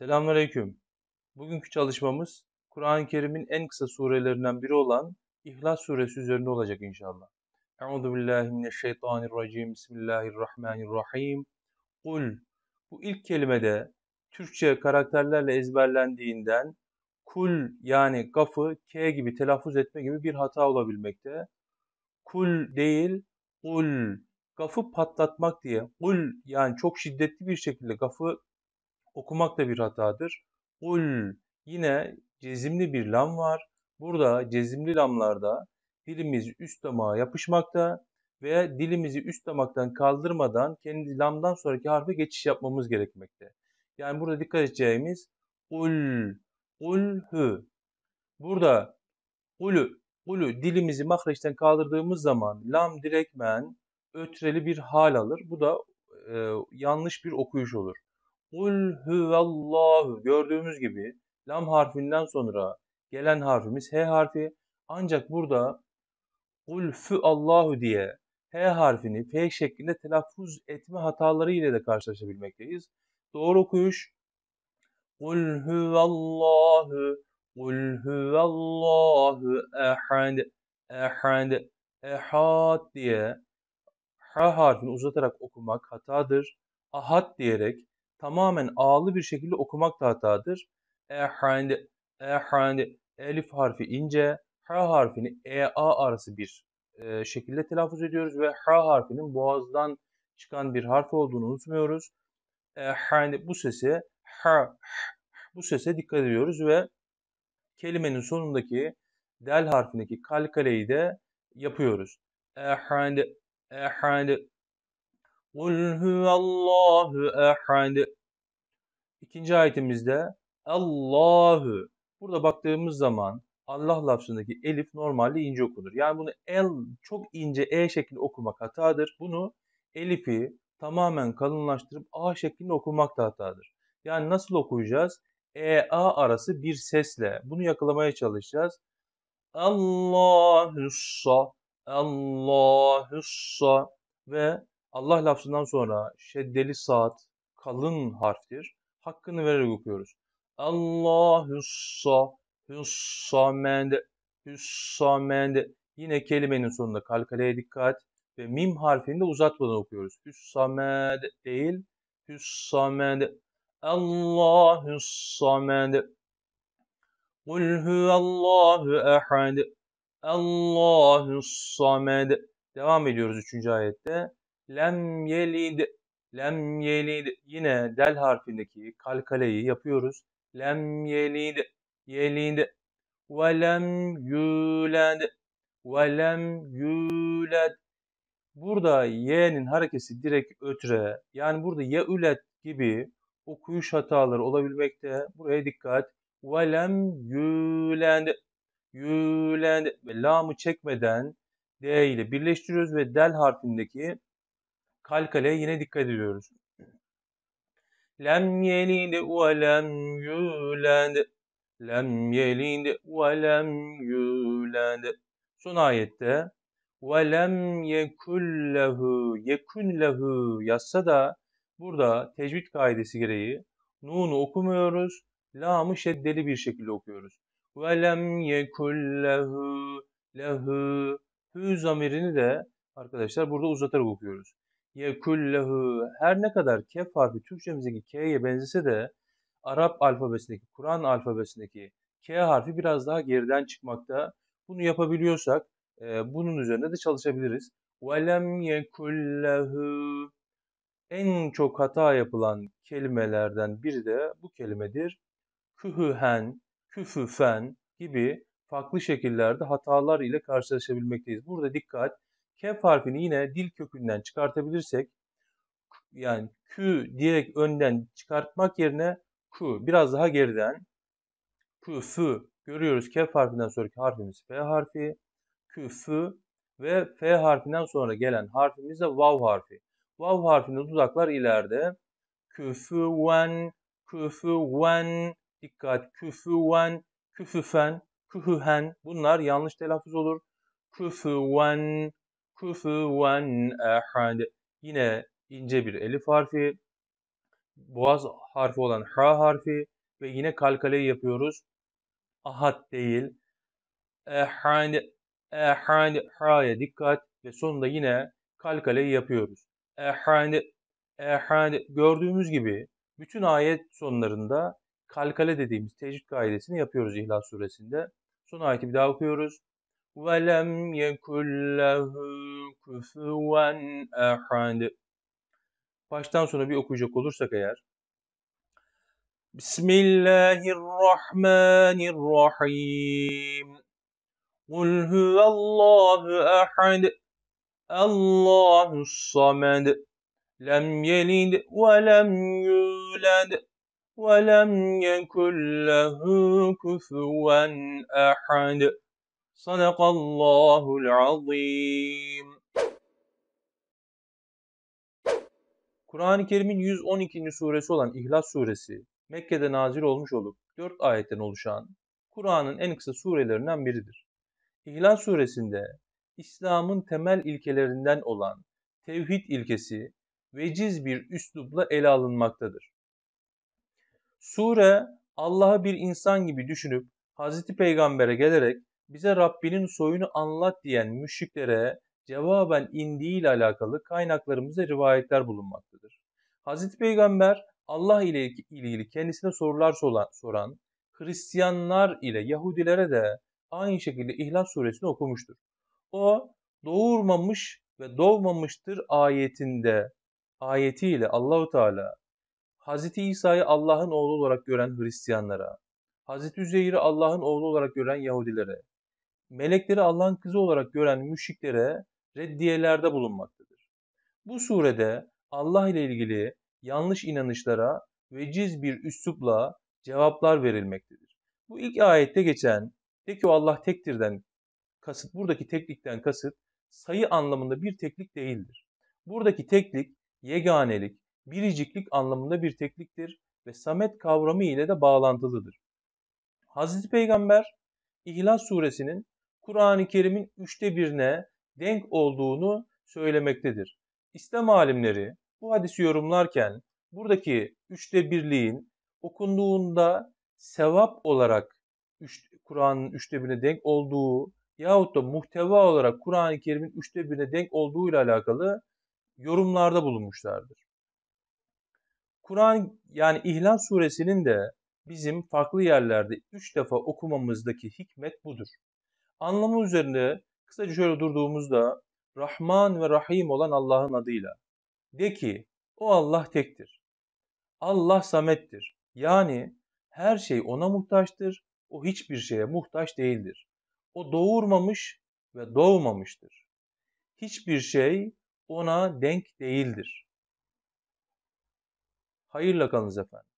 Selamünaleyküm. Bugünkü çalışmamız Kur'an-ı Kerim'in en kısa surelerinden biri olan İhlas suresi üzerinde olacak inşallah. Euzu billahi mineşşeytanirracim. Bismillahirrahmanirrahim. Kul bu ilk kelimede Türkçe karakterlerle ezberlendiğinden kul yani gafı k gibi telaffuz etme gibi bir hata olabilmekte. Kul değil kul. Gafı patlatmak diye kul yani çok şiddetli bir şekilde gafı okumak da bir hatadır. Ul yine cezimli bir lam var. Burada cezimli lamlarda dilimiz üst damağa yapışmakta ve dilimizi üst damaktan kaldırmadan kendi lamdan sonraki harfe geçiş yapmamız gerekmekte. Yani burada dikkat edeceğimiz ul, ulhü. Burada ulu, ulu dilimizi mahreçten kaldırdığımız zaman lam direkmen ötreli bir hal alır. Bu da e, yanlış bir okuyuş olur. Kul huvallahu gördüğümüz gibi lam harfinden sonra gelen harfimiz H harfi. Ancak burada kul Allahu diye H harfini F şeklinde telaffuz etme hataları ile de karşılaşabilmekteyiz. Doğru okuyuş Kul huvallahu Kul huvallahu ehad ehad ehad diye H harfini uzatarak okumak hatadır. Ahad diyerek tamamen ağlı bir şekilde okumak da hatadır. Ehand, ehand, elif harfi ince, h harfini e a arası bir e, şekilde telaffuz ediyoruz ve h harfinin boğazdan çıkan bir harf olduğunu unutmuyoruz. Ehand bu sese h, bu sese dikkat ediyoruz ve kelimenin sonundaki del harfindeki kalkaleyi de yapıyoruz. Ehand, ehand, Kul huvallahu ehad. İkinci ayetimizde Allahu. Burada baktığımız zaman Allah lafzındaki elif normalde ince okunur. Yani bunu el çok ince e şeklinde okumak hatadır. Bunu elifi tamamen kalınlaştırıp a şeklinde okumak da hatadır. Yani nasıl okuyacağız? E a arası bir sesle bunu yakalamaya çalışacağız. Allahu Allahussa Allahussa ve Allah lafzından sonra şeddeli saat kalın harftir hakkını vererek okuyoruz. Allahüssa hüssamende hüssamende yine kelimenin sonunda kalkaleye dikkat ve mim harfini de uzatmadan okuyoruz. Hüssamende değil hüssamende Allahüssamende Kul huvallahu ehad Allahüssamende Devam ediyoruz 3. ayette. Lem yelid Lem yelid yine del harfindeki kalkaleyi yapıyoruz. Lem yelid yelid ve lem yulad ve lem yulad Burada y'nin harekesi direkt ötre. Yani burada ye ület gibi okuyuş hataları olabilmekte. Buraya dikkat. Ve lem yulad yulad ve lamı çekmeden d ile birleştiriyoruz ve del harfindeki Kalkale'ye yine dikkat ediyoruz. Lem yelid ve lem yulad. Lem yelid ve lem yulad. Son ayette ve lem yekun lehu yekun yazsa da burada tecvid kaidesi gereği nunu okumuyoruz. Lam'ı şeddeli bir şekilde okuyoruz. Ve lem yekun lehu lehu hü zamirini de arkadaşlar burada uzatarak okuyoruz yekullehu her ne kadar kef harfi Türkçemizdeki K'ye benzese de Arap alfabesindeki, Kur'an alfabesindeki K harfi biraz daha geriden çıkmakta. Bunu yapabiliyorsak e, bunun üzerinde de çalışabiliriz. وَلَمْ يَكُلَّهُ En çok hata yapılan kelimelerden biri de bu kelimedir. Kühühen, küfüfen gibi farklı şekillerde hatalar ile karşılaşabilmekteyiz. Burada dikkat K harfini yine dil kökünden çıkartabilirsek yani Q diyerek önden çıkartmak yerine Q biraz daha geriden Q, F görüyoruz. K harfinden sonraki harfimiz F harfi. Q, F ve F harfinden sonra gelen harfimiz de Vav harfi. Vav harfinin dudaklar ileride. Küfüven, küfüven, dikkat küfüven, küfüfen, kühühen bunlar yanlış telaffuz olur. Küfüven, Kufuven ehad. Yine ince bir elif harfi, boğaz harfi olan ha harfi ve yine kalkaleyi yapıyoruz. Ahad değil. Ehad, ehad, ha'ya dikkat ve sonunda yine kalkaleyi yapıyoruz. Ehad, ehad. Gördüğümüz gibi bütün ayet sonlarında kalkale dediğimiz tecvid kaidesini yapıyoruz İhlas suresinde. Son ayeti bir daha okuyoruz. ولم يكن له كفوا أحد Baştan sona bir okuyacak olursak eğer. Bismillahirrahmanirrahim. Kul huvallahu ahad. Allahu samed. Lem yelid ve lem yulad. Ve lem yekun lehu kufuven ahad. Sadakallahul azim. Kur'an-ı Kerim'in 112. suresi olan İhlas suresi Mekke'de nazil olmuş olup 4 ayetten oluşan Kur'an'ın en kısa surelerinden biridir. İhlas suresinde İslam'ın temel ilkelerinden olan tevhid ilkesi veciz bir üslupla ele alınmaktadır. Sure Allah'ı bir insan gibi düşünüp Hz. Peygamber'e gelerek bize Rabbinin soyunu anlat diyen müşriklere cevaben indiği ile alakalı kaynaklarımızda rivayetler bulunmaktadır. Hazreti Peygamber Allah ile ilgili kendisine sorular soran Hristiyanlar ile Yahudilere de aynı şekilde İhlas suresini okumuştur. O doğurmamış ve doğmamıştır ayetinde ayetiyle Allahu Teala Hazreti İsa'yı Allah'ın oğlu olarak gören Hristiyanlara, Hazreti Üzeyr'i Allah'ın oğlu olarak gören Yahudilere, melekleri Allah'ın kızı olarak gören müşriklere reddiyelerde bulunmaktadır. Bu surede Allah ile ilgili yanlış inanışlara veciz bir üslupla cevaplar verilmektedir. Bu ilk ayette geçen de ki o Allah tektirden kasıt, buradaki teklikten kasıt sayı anlamında bir teklik değildir. Buradaki teklik, yeganelik, biriciklik anlamında bir tekliktir ve samet kavramı ile de bağlantılıdır. Hazreti Peygamber İhlas suresinin Kur'an-ı Kerim'in üçte birine denk olduğunu söylemektedir. İslam alimleri bu hadisi yorumlarken buradaki üçte birliğin okunduğunda sevap olarak Kur'an'ın üçte birine denk olduğu yahut da muhteva olarak Kur'an-ı Kerim'in üçte birine denk olduğu ile alakalı yorumlarda bulunmuşlardır. Kur'an yani İhlal suresinin de bizim farklı yerlerde üç defa okumamızdaki hikmet budur. Anlamı üzerinde kısaca şöyle durduğumuzda Rahman ve Rahim olan Allah'ın adıyla de ki o Allah tektir. Allah samettir. Yani her şey ona muhtaçtır. O hiçbir şeye muhtaç değildir. O doğurmamış ve doğmamıştır. Hiçbir şey ona denk değildir. Hayırla kalınız efendim.